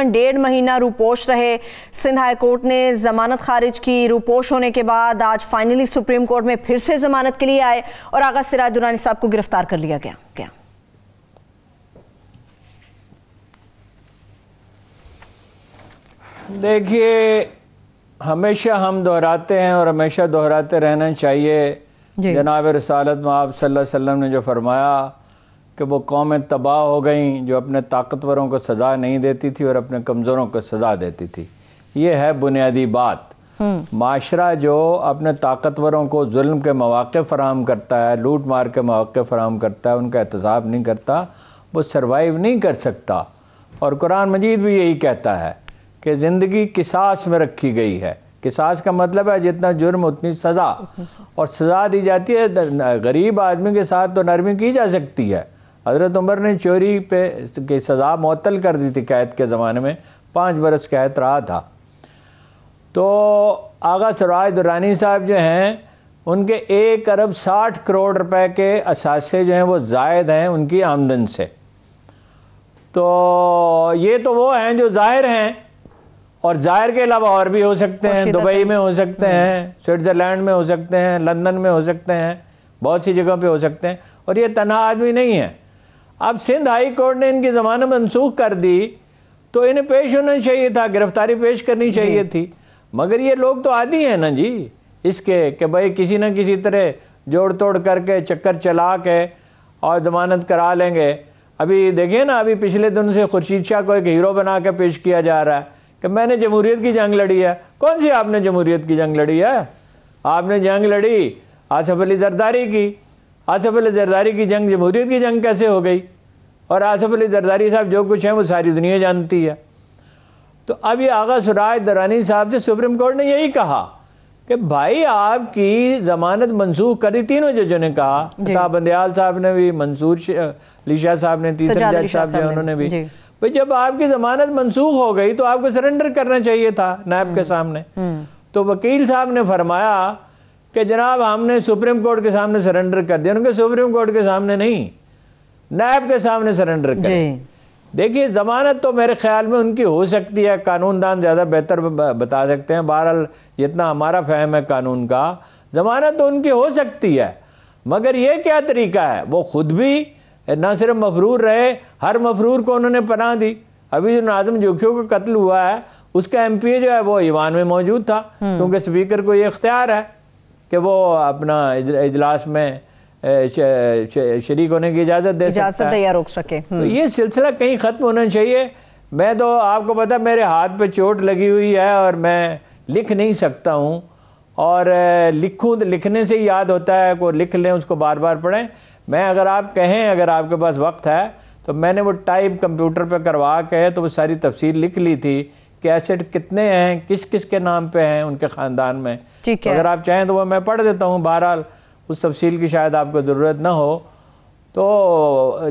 डेढ़ महीना रूपोश रहे सिंध हाई कोर्ट ने जमानत खारिज की रूपोश होने के बाद आज फाइनली सुप्रीम कोर्ट में फिर से जमानत के लिए आए और आगा सिराज दुरानी साहब को गिरफ्तार कर लिया गया क्या देखिए हमेशा हम दोहराते हैं और हमेशा दोहराते रहना चाहिए जनाब रसालत आप सल्लल्लाहु अलैहि वसल्लम ने जो फरमाया कि वो कौमें तबाह हो गई जो अपने ताकतवरों को सज़ा नहीं देती थी और अपने कमज़ोरों को सज़ा देती थी ये है बुनियादी बात हम्म। माशरा जो अपने ताकतवरों को जुल्म के मौाक़ फ़राहम करता है लूट मार के मौाक़ फ़राहम करता है उनका एहतसाब नहीं करता वो सर्वाइव नहीं कर सकता और कुरान मजीद भी यही कहता है कि ज़िंदगी किसास में रखी गई है किसास का मतलब है जितना जुर्म उतनी सज़ा और सज़ा दी जाती है गरीब आदमी के साथ तो नरमी की जा सकती है हज़रत उमर ने चोरी पे की सज़ा मअतल कर दी थी कैद के ज़माने में पाँच बरस कैद रहा था तो आगा सराज दुरानी साहब जो हैं उनके एक अरब साठ करोड़ रुपए के असासे जो हैं वो जायद हैं उनकी आमदन से तो ये तो वो हैं जो ज़ाहिर हैं और ज़ाहिर के अलावा और भी हो सकते हैं दुबई में हो सकते हम्म। हैं स्विट्ज़रलैंड में हो सकते हैं लंदन में हो सकते हैं बहुत सी जगह पे हो सकते हैं और ये तनहा आदमी नहीं है अब सिंध हाई कोर्ट ने इनकी ज़मानत मनसूख कर दी तो इन्हें पेश होना चाहिए था गिरफ्तारी पेश करनी चाहिए थी मगर ये लोग तो आदि हैं ना जी इसके कि भाई किसी न किसी तरह जोड़ तोड़ करके चक्कर चला के और जमानत करा लेंगे अभी देखिए ना अभी पिछले दिन से खुर्शीद शाह को एक हीरो बना के पेश किया जा रहा है कि मैंने जमहूरीत की जंग लड़ी है कौन सी आपने जमहूरीत की जंग लड़ी है आपने जंग लड़ी आसफ अली जरदारी की आसफ़ अली जरदारी की जंग जमहूरीत की जंग कैसे हो गई और आसफ़ अली जरदारी साहब जो कुछ हैं वो सारी दुनिया जानती है तो अब ये आगा सुराज दरानी साहब से सुप्रीम कोर्ट ने यही कहा कि भाई आपकी ज़मानत मंसूख कर दी तीनों जजों ने कहा अता बंदयाल साहब ने भी मंसूर लिशा साहब ने तीसरे जज साहब ने उन्होंने भी भाई जब आपकी ज़मानत मंसूख हो गई तो आपको सरेंडर करना चाहिए था नायब के हम्म। सामने हम्म। तो वकील साहब ने फरमाया कि जनाब हमने सुप्रीम कोर्ट के सामने सरेंडर कर दिया उनके सुप्रीम कोर्ट के सामने नहीं नैब के सामने सरेंडर कर देखिए ज़मानत तो मेरे ख्याल में उनकी हो सकती है कानूनदान ज़्यादा बेहतर बता सकते हैं बहरहाल जितना हमारा फहम है कानून का ज़मानत तो उनकी हो सकती है मगर ये क्या तरीका है वो खुद भी ना सिर्फ मफरूर रहे हर मफरूर को उन्होंने पनाह दी अभी जो नाजम जोखियों का कत्ल हुआ है उसका एम जो है वो ईवान में मौजूद था हम्म। क्योंकि स्पीकर को ये इख्तियार है कि वो अपना इजलास में शरीक होने की इजाज़त दे इजाज़त दे या रोक सके तो हम्म। ये सिलसिला कहीं ख़त्म होना चाहिए मैं तो आपको पता मेरे हाथ पे चोट लगी हुई है और मैं लिख नहीं सकता हूँ और लिखूँ तो लिखने से ही याद होता है को लिख लें उसको बार बार पढ़ें मैं अगर आप कहें अगर आपके पास वक्त है तो मैंने वो टाइप कंप्यूटर पर करवा के तो वो सारी तफसील लिख ली थी कि एसेट कितने हैं किस किस के नाम पे हैं उनके ख़ानदान में ठीक है अगर आप चाहें तो वह मैं पढ़ देता हूँ बहरहाल उस तफसील की शायद आपको ज़रूरत ना हो तो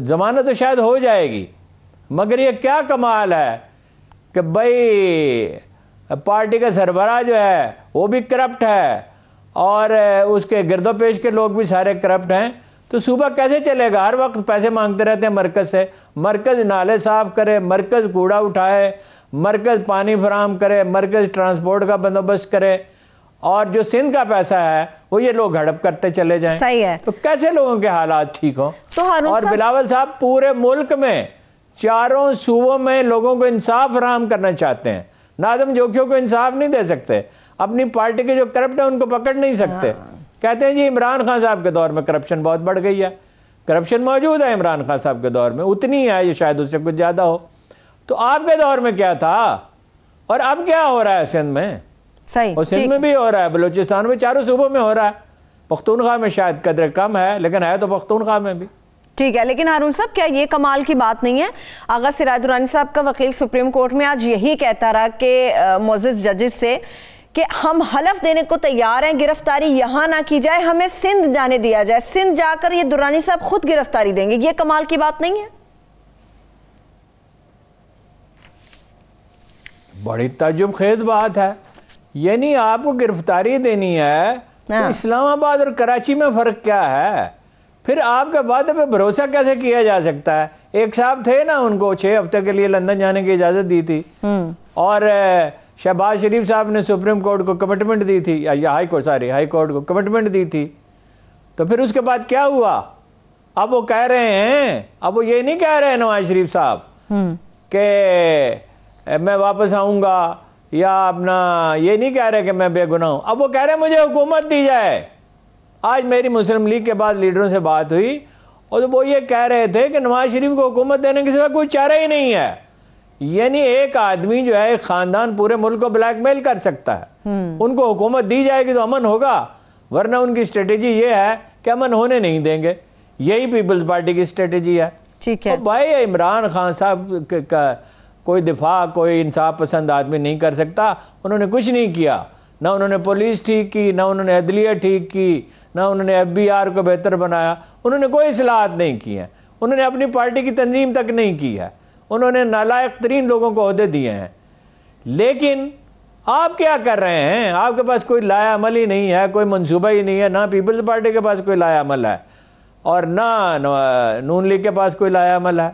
ज़मानत तो शायद हो जाएगी मगर ये क्या कमाल है कि भाई पार्टी का सरबरा जो है वो भी करप्ट है और उसके गिरदो पेश के लोग भी सारे करप्ट हैं तो सूबा कैसे चलेगा हर वक्त पैसे मांगते रहते हैं मरकज़ से मरकज़ नाले साफ़ करे मरकज़ कूड़ा उठाए मरकज़ पानी फराहम करे मरकज़ ट्रांसपोर्ट का बंदोबस्त करे और जो सिंध का पैसा है वो ये लोग हड़प करते चले जाएं सही है तो कैसे लोगों के हालात ठीक हो तो और बिलावल साहब पूरे मुल्क में चारों सूबों में लोगों को इंसाफ फराहम करना चाहते हैं नाजम जोखियों को इंसाफ नहीं दे सकते अपनी पार्टी के जो करप्ट है उनको पकड़ नहीं सकते हाँ। कहते हैं जी इमरान खान साहब के दौर में करप्शन बहुत बढ़ गई है करप्शन मौजूद है इमरान खान साहब के दौर में उतनी है ये शायद उससे कुछ ज़्यादा हो तो आपके दौर में क्या था और अब क्या हो रहा है सिंध में सही और सिंध में भी हो रहा है बलूचिस्तान में चारों सूबों में हो रहा है पख्तूनखा में शायद कदर कम है लेकिन है तो पख्तूनखा में भी ठीक है लेकिन हारून साहब क्या ये कमाल की बात नहीं है आगा सिराजुरानी साहब का वकील सुप्रीम कोर्ट में आज यही कहता रहा कि मोजिज जजेस से कि हम हलफ देने को तैयार हैं गिरफ्तारी यहाँ ना की जाए हमें सिंध जाने दिया जाए सिंध जाकर ये दुरानी साहब खुद गिरफ्तारी देंगे ये कमाल की बात नहीं है बड़ी तजुब खेज बात है यानी आपको गिरफ्तारी देनी है तो हाँ। इस्लामाबाद और कराची में फ़र्क क्या है फिर आपके बाद पे भरोसा कैसे किया जा सकता है एक साहब थे ना उनको छह हफ्ते के लिए लंदन जाने की इजाज़त दी थी हम्म। और शहबाज शरीफ साहब ने सुप्रीम कोर्ट को कमिटमेंट दी थी या high court sorry high court को कमिटमेंट दी थी तो फिर उसके बाद क्या हुआ अब वो कह रहे हैं अब वो ये नहीं कह रहे हैं नवाज शरीफ साहब हम्म। के मैं वापस आऊँगा या अपना ये नहीं कह रहे कि मैं बेगुनाह हूं अब वो कह रहे हैं मुझे हुकूमत दी जाए आज मेरी मुस्लिम लीग के बाद लीडरों से बात हुई और तो वो ये कह रहे थे कि नवाज शरीफ को हुकूमत देने के सिवा कोई चारा ही नहीं है यानी एक आदमी जो है एक खानदान पूरे मुल्क को ब्लैकमेल कर सकता है हम्म। उनको हुकूमत दी जाएगी तो अमन होगा वरना उनकी स्ट्रेटेजी ये है कि अमन होने नहीं देंगे यही पीपल्स पार्टी की स्ट्रेटेजी है ठीक तो है तो भाई इमरान खान साहब का कोई दिफा कोई इंसाफ पसंद आदमी नहीं कर सकता उन्होंने कुछ नहीं किया ना उन्होंने पुलिस ठीक की ना उन्होंने अदलिया ठीक की ना उन्होंने एफ बी आर को बेहतर बनाया उन्होंने कोई असलाहत नहीं की है उन्होंने अपनी पार्टी की तंजीम तक नहीं की है उन्होंने नालायक तरीन लोगों को अहदे दिए हैं लेकिन आप क्या कर रहे हैं आपके पास कोई लाया अमल ही नहीं है कोई मनसूबा ही नहीं है ना पीपल्स पार्टी के पास कोई लाया अमल है और ना नून लीग के पास कोई लाया अमल है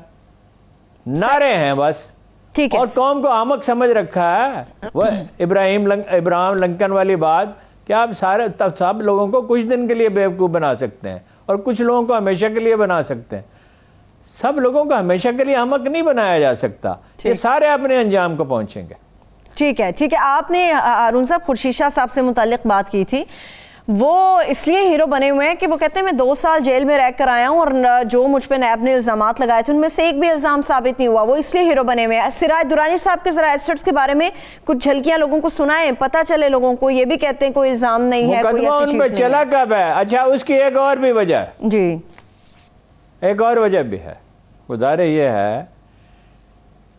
नारे हैं बस ठीक है और कौम को आमक समझ रखा है वह इब्राहिम लंक, इब्राहिम लंकन वाली बात कि आप सारे सब लोगों को कुछ दिन के लिए बेवकूफ़ बना सकते हैं और कुछ लोगों को हमेशा के लिए बना सकते हैं सब लोगों का हमेशा के लिए अमक नहीं बनाया जा सकता ये सारे अपने अंजाम को पहुंचेंगे ठीक है ठीक है आपने अरुण साहब खुर्शीशा साहब से मुतलक बात की थी वो इसलिए हीरो बने हुए हैं कि वो कहते हैं मैं दो साल जेल में रह कर आया हूँ और जो मुझ पर नैब ने इल्ज़ाम लगाए थे उनमें से एक भी इल्ज़ाम साबित नहीं हुआ वो इसलिए हीरो बने हुए हैं सिराज दुरानी साहब के जरा एसेट्स के बारे में कुछ झलकियाँ लोगों को सुनाएं पता चले लोगों को ये भी कहते हैं कोई इल्ज़ाम नहीं है कोई चला कब है अच्छा उसकी एक और भी वजह जी एक और वजह भी है गुजारे ये है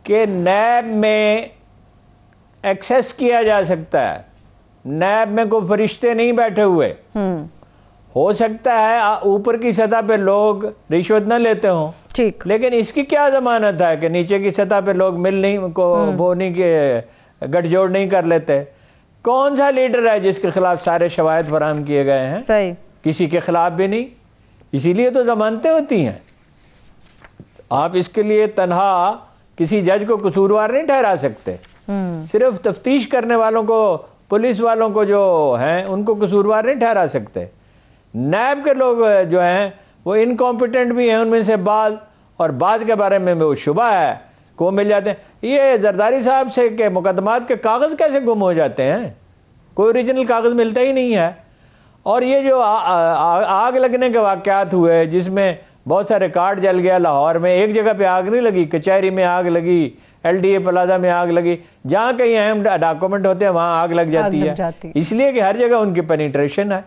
कि नैब में एक्सेस किया जा सकता है नैब में कोई फरिश्ते नहीं बैठे हुए हम्म। हो सकता है ऊपर की सतह पे लोग रिश्वत न लेते हों ठीक लेकिन इसकी क्या जमानत है कि नीचे की सतह पे लोग मिल नहीं को हम्म। वो नहीं के गठजोड़ नहीं कर लेते कौन सा लीडर है जिसके खिलाफ सारे शवायद फराम किए गए हैं सही किसी के खिलाफ भी नहीं इसीलिए तो जमानतें होती हैं आप इसके लिए तनहा किसी जज को कसूरवार नहीं ठहरा सकते हम्म। सिर्फ तफ्तीश करने वालों को पुलिस वालों को जो हैं उनको कसूरवार नहीं ठहरा सकते नैब के लोग जो हैं वो इनकॉम्पिटेंट भी हैं उनमें से बाद और बाद के बारे में वो शुबा है को मिल जाते हैं ये जरदारी साहब से के मुकदमात के कागज़ कैसे गुम हो जाते हैं कोई ओरिजिनल कागज़ मिलता ही नहीं है और ये जो आ, आ, आग लगने के वाक़ात हुए जिसमें बहुत सारे कार्ड जल गया लाहौर में एक जगह पे आग नहीं लगी कचहरी में आग लगी एलडीए प्लाजा में आग लगी जहाँ कहीं अहम डॉक्यूमेंट होते हैं वहाँ आग लग जाती आग है इसलिए कि हर जगह उनकी पेनिट्रेशन है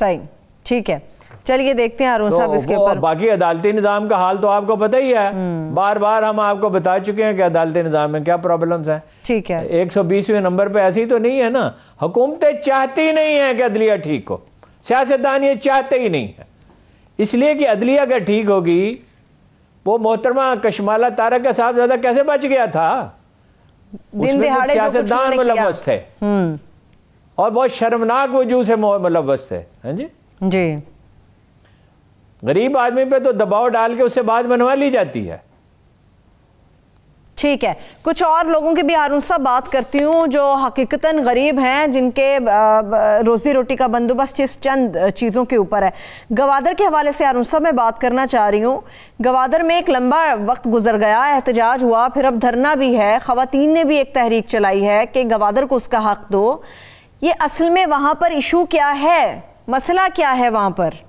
सही ठीक है चलिए देखते हैं अरुण तो साहब इसके ऊपर बाकी अदालती निज़ाम का हाल तो आपको पता ही है हम्म। बार बार हम आपको बता चुके हैं कि अदालती निज़ाम में क्या प्रॉब्लम्स हैं ठीक है एक सौ बीसवें नंबर पे ऐसी तो नहीं है ना हुकूमतें चाहती नहीं है कि अदलिया ठीक हो सियासतदान ये चाहते ही नहीं है इसलिए कि अदलिया अगर ठीक होगी वो मोहतरमा कश्माला तारा का साहब ज्यादा कैसे बच गया था सियासतदान मुलवस्त है हम्म। और बहुत शर्मनाक वजू से मुलवस्त है हाँ जी जी गरीब आदमी पे तो दबाव डाल के उसे बात बनवा ली जाती है ठीक है कुछ और लोगों की भी हारून साहब बात करती हूँ जो हकीकता गरीब हैं जिनके रोज़ी रोटी का बंदोबस्त इस चंद चीज़ों के ऊपर है गवादर के हवाले से हारून साहब मैं बात करना चाह रही हूँ गवादर में एक लंबा वक्त गुजर गया एहतजाज हुआ फिर अब धरना भी है ख़वान ने भी एक तहरीक चलाई है कि गवादर को उसका हक दो ये असल में वहाँ पर इशू क्या है मसला क्या है वहाँ पर